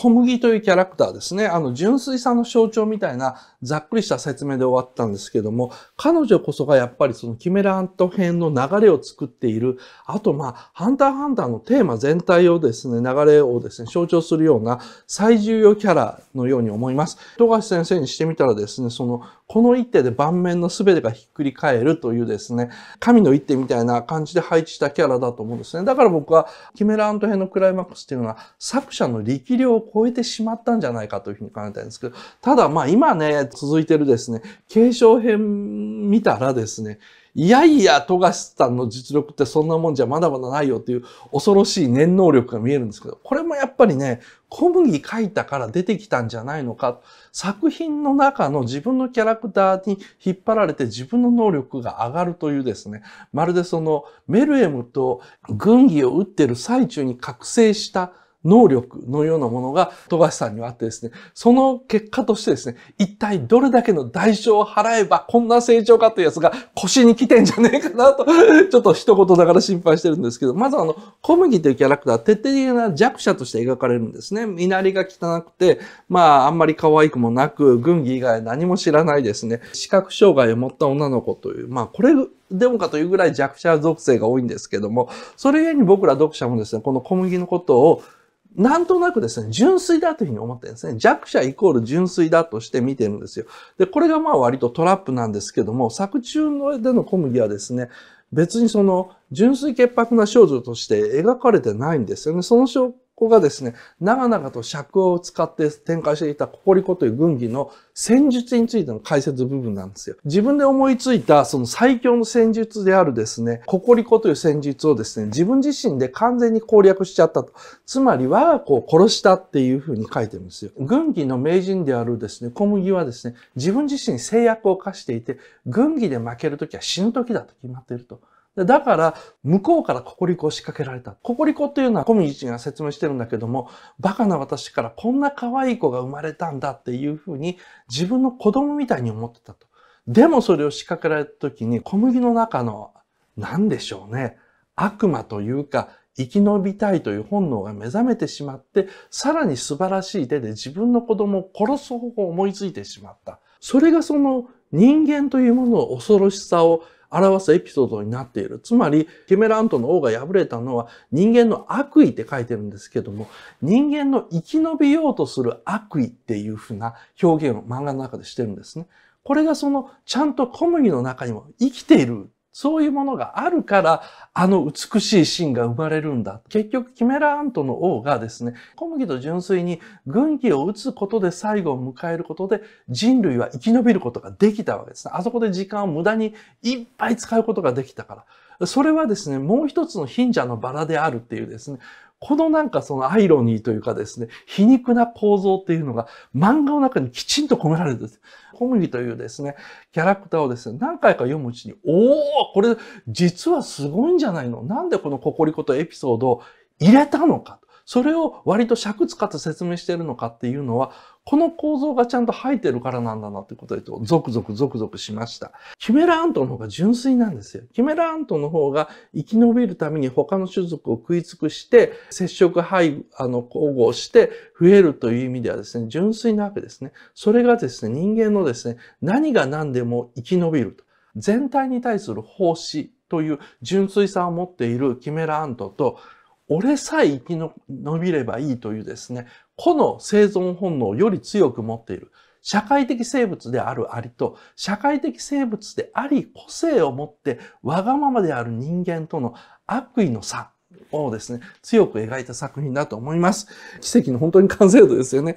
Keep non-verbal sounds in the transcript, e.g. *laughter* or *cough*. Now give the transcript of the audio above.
小麦というキャラクターですね。あの、純粋さの象徴みたいな、ざっくりした説明で終わったんですけども、彼女こそがやっぱりそのキメラアント編の流れを作っている、あとまあ、ハンターハンターのテーマ全体をですね、流れをですね、象徴するような最重要キャラのように思います。富樫先生にしてみたらですね、その、この一手で盤面の全てがひっくり返るというですね、神の一手みたいな感じで配置したキャラだと思うんですね。だから僕は、キメラアント編のクライマックスっていうのは、作者の力量を超えてしまったんじゃないかというふうに考えたんですけど、ただまあ今ね、続いてるですね、継承編見たらですね、いやいや、富樫さんの実力ってそんなもんじゃまだまだないよっていう恐ろしい念能力が見えるんですけど、これもやっぱりね、小麦書いたから出てきたんじゃないのか、作品の中の自分のキャラクターに引っ張られて自分の能力が上がるというですね、まるでそのメルエムと軍議を打ってる最中に覚醒した能力のようなものが富樫さんにはあってですね、その結果としてですね、一体どれだけの代償を払えばこんな成長かというやつが腰に来てんじゃねえかなと *laughs* ちょっと一言ながら心配してるんですけど、まずあの、小麦というキャラクターは徹底的な弱者として描かれるんですね。身なりが汚くて、まあ、あんまり可愛くもなく、軍技以外何も知らないですね。視覚障害を持った女の子という、まあ、これでもかというぐらい弱者属性が多いんですけども、それゆえに僕ら読者もですね、この小麦のことをなんとなくですね、純粋だというふうに思ってるんですね。弱者イコール純粋だとして見てるんですよ。で、これがまあ割とトラップなんですけども、作中のでの小麦はですね、別にその純粋潔白な少女として描かれてないんですよね。そのここがですね、長々と尺を使って展開していたココリコという軍議の戦術についての解説部分なんですよ。自分で思いついたその最強の戦術であるですね、ココリコという戦術をですね、自分自身で完全に攻略しちゃったと。つまり我が子を殺したっていうふうに書いてるんですよ。軍議の名人であるですね、小麦はですね、自分自身制約を課していて、軍議で負けるときは死ぬときだと決まっていると。だから、向こうからココリコを仕掛けられた。ココリコっていうのは、小道が説明してるんだけども、バカな私からこんな可愛い子が生まれたんだっていうふうに、自分の子供みたいに思ってたと。でもそれを仕掛けられた時に、小麦の中の、何でしょうね、悪魔というか、生き延びたいという本能が目覚めてしまって、さらに素晴らしい手で自分の子供を殺す方法を思いついてしまった。それがその人間というものの恐ろしさを表すエピソードになっている。つまり、ケメラントの王が敗れたのは人間の悪意って書いてるんですけども、人間の生き延びようとする悪意っていうふうな表現を漫画の中でしてるんですね。これがその、ちゃんと小麦の中にも生きているそういうものがあるから、あの美しいシーンが生まれるんだ。結局、キメラアントの王がですね、小麦と純粋に軍旗を打つことで最後を迎えることで、人類は生き延びることができたわけですね。あそこで時間を無駄にいっぱい使うことができたから。それはですね、もう一つの貧者のバラであるっていうですね、このなんかそのアイロニーというかですね、皮肉な構造っていうのが漫画の中にきちんと込められてる。小麦というですね、キャラクターをですね、何回か読むうちに、おおこれ実はすごいんじゃないのなんでこのココリコとエピソードを入れたのか。それを割と尺使って説明してるのかっていうのは、この構造がちゃんと入ってるからなんだなってことでと、ゾクゾクゾクゾクしました。キメラアントの方が純粋なんですよ。キメラアントの方が生き延びるために他の種族を食い尽くして、接触配、あの、交互して増えるという意味ではですね、純粋なわけですね。それがですね、人間のですね、何が何でも生き延びると。全体に対する奉仕という純粋さを持っているキメラアントと、俺さえ生き延びればいいというですね、この生存本能をより強く持っている。社会的生物であるアリと、社会的生物であり、個性を持って、わがままである人間との悪意の差をですね、強く描いた作品だと思います。奇跡の本当に完成度ですよね。